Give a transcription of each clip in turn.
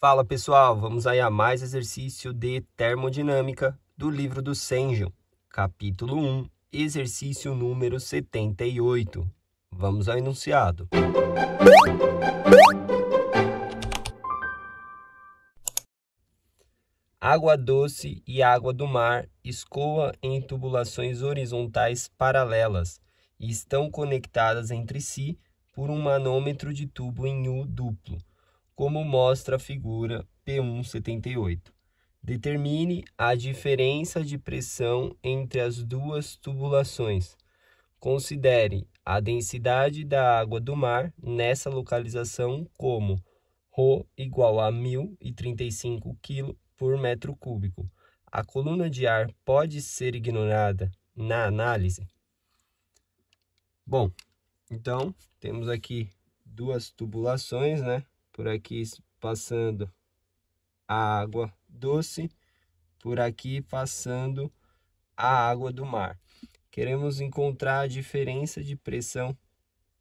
Fala pessoal, vamos aí a mais exercício de termodinâmica do livro do Senjo, capítulo 1, exercício número 78. Vamos ao enunciado. Água doce e água do mar escoa em tubulações horizontais paralelas e estão conectadas entre si por um manômetro de tubo em U duplo como mostra a figura P178. Determine a diferença de pressão entre as duas tubulações. Considere a densidade da água do mar nessa localização como Rho igual a 1.035 kg por metro cúbico. A coluna de ar pode ser ignorada na análise? Bom, então temos aqui duas tubulações, né? por aqui passando a água doce, por aqui passando a água do mar. Queremos encontrar a diferença de pressão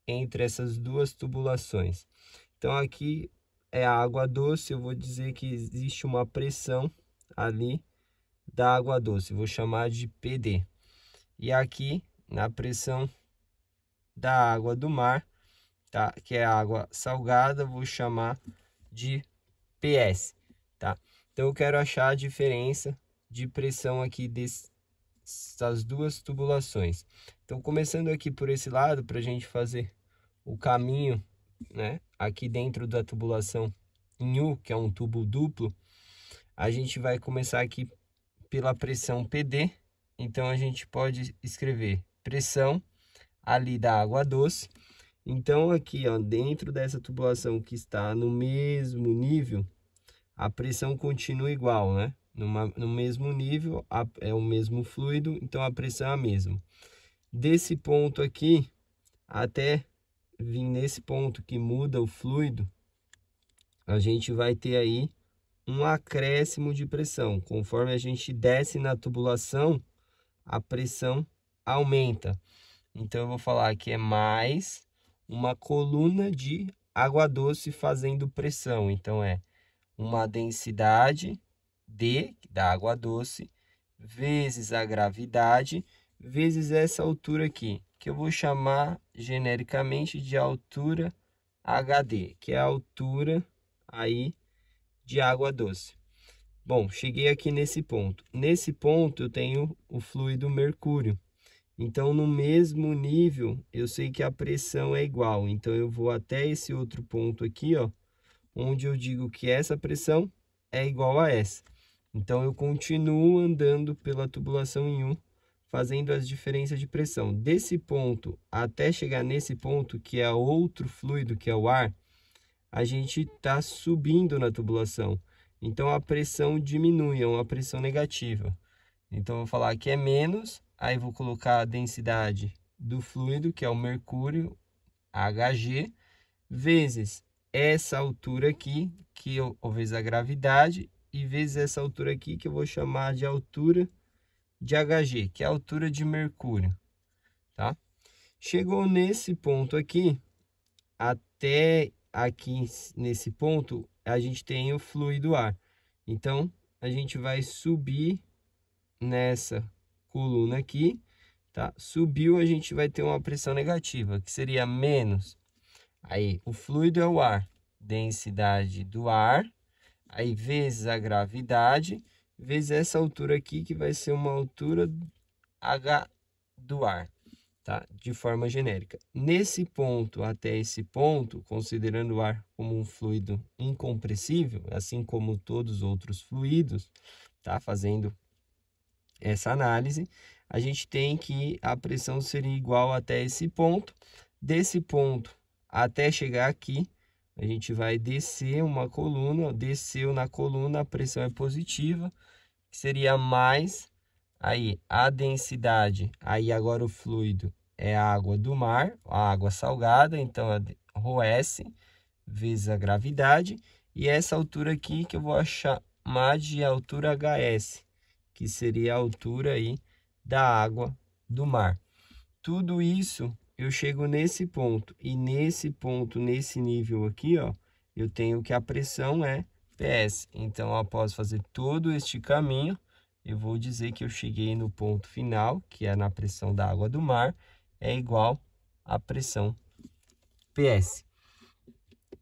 entre essas duas tubulações. Então aqui é a água doce, eu vou dizer que existe uma pressão ali da água doce, vou chamar de PD. E aqui na pressão da água do mar, tá? Que é água salgada, vou chamar de PS, tá? Então eu quero achar a diferença de pressão aqui dessas duas tubulações. Então começando aqui por esse lado para a gente fazer o caminho, né? Aqui dentro da tubulação em U, que é um tubo duplo, a gente vai começar aqui pela pressão PD. Então a gente pode escrever pressão ali da água doce então, aqui, ó, dentro dessa tubulação que está no mesmo nível, a pressão continua igual, né? Numa, no mesmo nível, a, é o mesmo fluido, então a pressão é a mesma. Desse ponto aqui até vir nesse ponto que muda o fluido, a gente vai ter aí um acréscimo de pressão. Conforme a gente desce na tubulação, a pressão aumenta. Então, eu vou falar que é mais uma coluna de água doce fazendo pressão. Então, é uma densidade D da água doce vezes a gravidade vezes essa altura aqui, que eu vou chamar genericamente de altura HD, que é a altura aí de água doce. Bom, cheguei aqui nesse ponto. Nesse ponto eu tenho o fluido mercúrio. Então, no mesmo nível, eu sei que a pressão é igual. Então, eu vou até esse outro ponto aqui, ó, onde eu digo que essa pressão é igual a essa. Então, eu continuo andando pela tubulação em 1, fazendo as diferenças de pressão. Desse ponto até chegar nesse ponto, que é outro fluido, que é o ar, a gente está subindo na tubulação. Então, a pressão diminui, é uma pressão negativa. Então, eu vou falar que é menos, aí vou colocar a densidade do fluido, que é o mercúrio, Hg, vezes essa altura aqui, que eu, ou vezes a gravidade, e vezes essa altura aqui, que eu vou chamar de altura de Hg, que é a altura de mercúrio, tá? Chegou nesse ponto aqui, até aqui nesse ponto, a gente tem o fluido ar. Então, a gente vai subir nessa coluna aqui, tá? Subiu, a gente vai ter uma pressão negativa, que seria menos. Aí, o fluido é o ar, densidade do ar, aí vezes a gravidade, vezes essa altura aqui, que vai ser uma altura H do ar, tá? De forma genérica. Nesse ponto até esse ponto, considerando o ar como um fluido incompressível, assim como todos os outros fluidos, tá? Fazendo essa análise, a gente tem que a pressão seria igual até esse ponto. Desse ponto até chegar aqui, a gente vai descer uma coluna, desceu na coluna, a pressão é positiva, que seria mais aí a densidade, aí agora o fluido é a água do mar, a água salgada, então é s vezes a gravidade, e essa altura aqui que eu vou chamar de altura HS, que seria a altura aí da água do mar. Tudo isso eu chego nesse ponto e nesse ponto, nesse nível aqui, ó, eu tenho que a pressão é PS. Então, após fazer todo este caminho, eu vou dizer que eu cheguei no ponto final, que é na pressão da água do mar, é igual à pressão PS.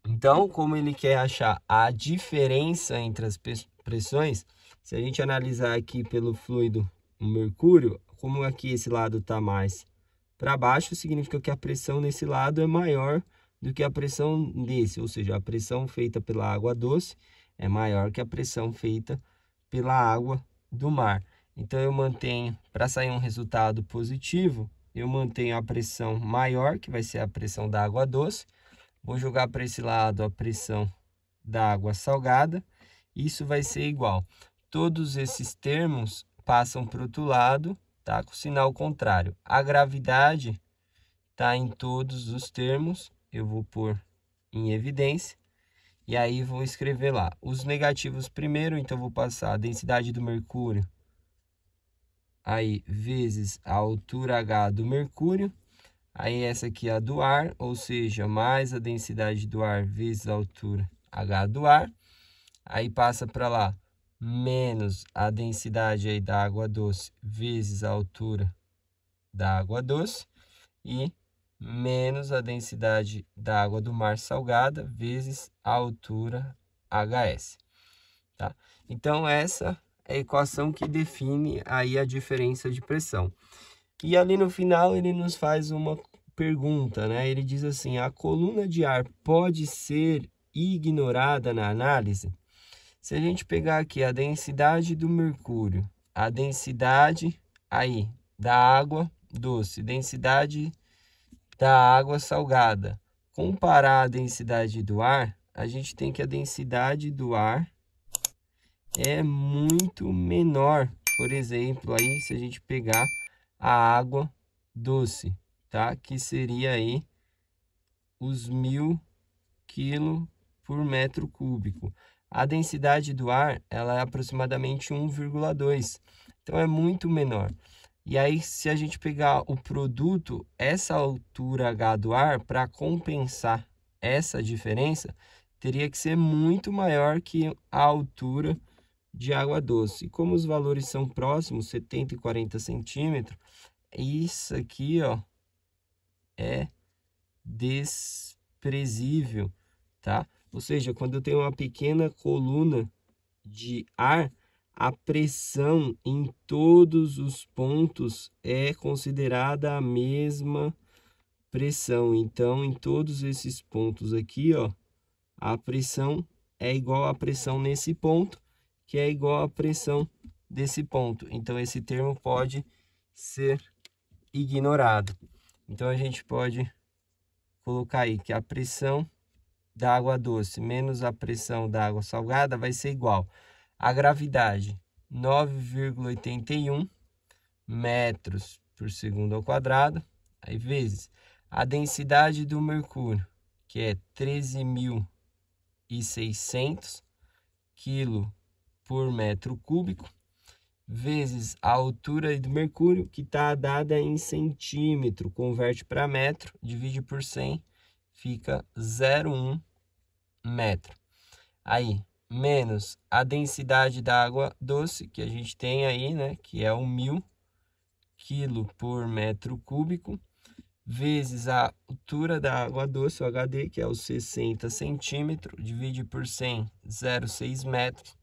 Então, como ele quer achar a diferença entre as pressões, se a gente analisar aqui pelo fluido o mercúrio, como aqui é esse lado está mais para baixo, significa que a pressão nesse lado é maior do que a pressão desse, ou seja, a pressão feita pela água doce é maior que a pressão feita pela água do mar. Então eu mantenho, para sair um resultado positivo, eu mantenho a pressão maior, que vai ser a pressão da água doce. Vou jogar para esse lado a pressão da água salgada. Isso vai ser igual todos esses termos passam para o outro lado, tá? Com sinal contrário. A gravidade tá em todos os termos, eu vou pôr em evidência. E aí vou escrever lá os negativos primeiro, então vou passar a densidade do mercúrio aí vezes a altura H do mercúrio. Aí essa aqui é a do ar, ou seja, mais a densidade do ar vezes a altura H do ar. Aí passa para lá menos a densidade aí da água doce vezes a altura da água doce e menos a densidade da água do mar salgada vezes a altura HS. Tá? Então essa é a equação que define aí a diferença de pressão. E ali no final ele nos faz uma pergunta, né? Ele diz assim: a coluna de ar pode ser ignorada na análise? Se a gente pegar aqui a densidade do mercúrio, a densidade aí da água doce, densidade da água salgada, comparar a densidade do ar, a gente tem que a densidade do ar é muito menor. Por exemplo, aí se a gente pegar a água doce, tá? Que seria aí os mil kg por metro cúbico. A densidade do ar ela é aproximadamente 1,2, então é muito menor. E aí, se a gente pegar o produto, essa altura H do ar, para compensar essa diferença, teria que ser muito maior que a altura de água doce. e Como os valores são próximos, 70 e 40 centímetros, isso aqui ó, é desprezível, tá? Ou seja, quando eu tenho uma pequena coluna de ar, a pressão em todos os pontos é considerada a mesma pressão. Então, em todos esses pontos aqui, ó, a pressão é igual à pressão nesse ponto, que é igual à pressão desse ponto. Então, esse termo pode ser ignorado. Então, a gente pode colocar aí que a pressão da água doce menos a pressão da água salgada vai ser igual a gravidade 9,81 metros por segundo ao quadrado, aí vezes a densidade do mercúrio, que é 13.600 kg por metro cúbico, vezes a altura do mercúrio, que está dada em centímetro, converte para metro, divide por 100, fica 0,1 metro. Aí, menos a densidade da água doce que a gente tem aí, né, que é 1.000 um mil quilo por metro cúbico, vezes a altura da água doce, o HD, que é os 60 centímetros, divide por 100, 0,6 metros,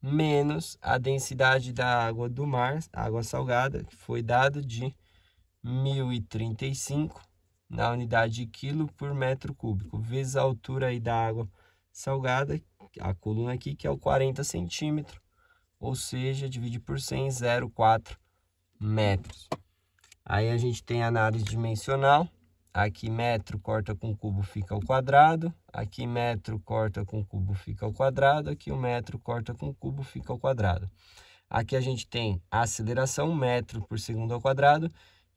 menos a densidade da água do mar, água salgada, que foi dado de 1035 na unidade de quilo por metro cúbico, vezes a altura aí da água salgada, a coluna aqui, que é o 40 centímetro ou seja, divide por 100, 0,4 metros. Aí a gente tem análise dimensional, aqui metro corta com cubo fica ao quadrado, aqui metro corta com cubo fica ao quadrado, aqui o metro corta com cubo fica ao quadrado. Aqui a gente tem a aceleração, metro por segundo ao quadrado,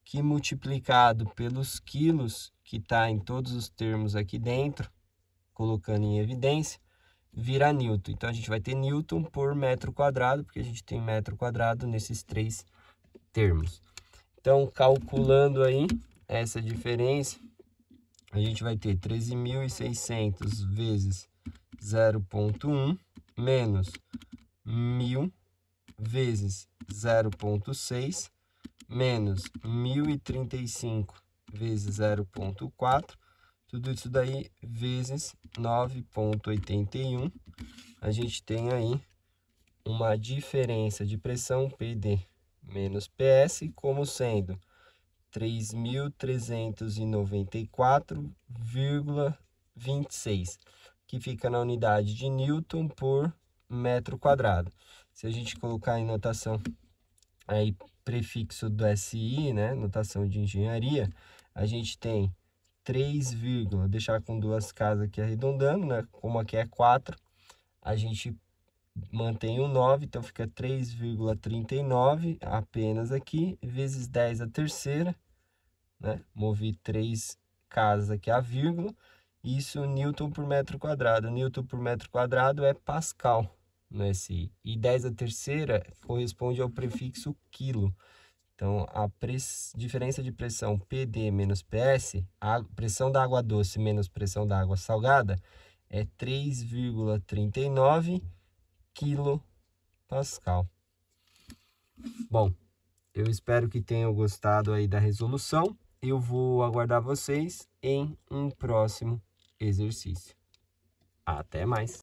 que multiplicado pelos quilos, que está em todos os termos aqui dentro, colocando em evidência, vira Newton. Então, a gente vai ter Newton por metro quadrado, porque a gente tem metro quadrado nesses três termos. Então, calculando aí essa diferença, a gente vai ter 13.600 vezes 0.1 menos 1.000 vezes 0.6 menos 1035 vezes 0,4, tudo isso daí vezes 9,81, a gente tem aí uma diferença de pressão PD menos PS como sendo 3.394,26, que fica na unidade de Newton por metro quadrado. Se a gente colocar em notação aí prefixo do SI, né, notação de engenharia, a gente tem 3, deixar com duas casas aqui arredondando, né, como aqui é 4, a gente mantém o 9, então fica 3,39 apenas aqui, vezes 10 a terceira, né, movi 3 casas aqui a vírgula, isso newton por metro quadrado, newton por metro quadrado é pascal, no né, SI. Assim. E 10 a terceira corresponde ao prefixo quilo. Então, a diferença de pressão PD menos PS, a pressão da água doce menos pressão da água salgada, é 3,39 pascal Bom, eu espero que tenham gostado aí da resolução. Eu vou aguardar vocês em um próximo exercício. Até mais!